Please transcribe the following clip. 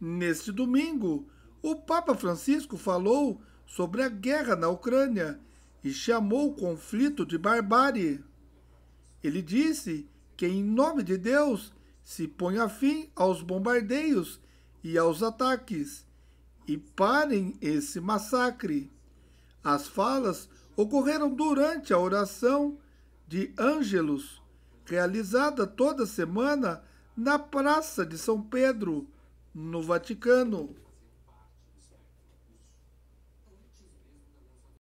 Neste domingo, o Papa Francisco falou sobre a guerra na Ucrânia e chamou o conflito de barbárie. Ele disse que, em nome de Deus, se ponha fim aos bombardeios e aos ataques e parem esse massacre. As falas ocorreram durante a oração de Ângelos, realizada toda semana na Praça de São Pedro no Vaticano,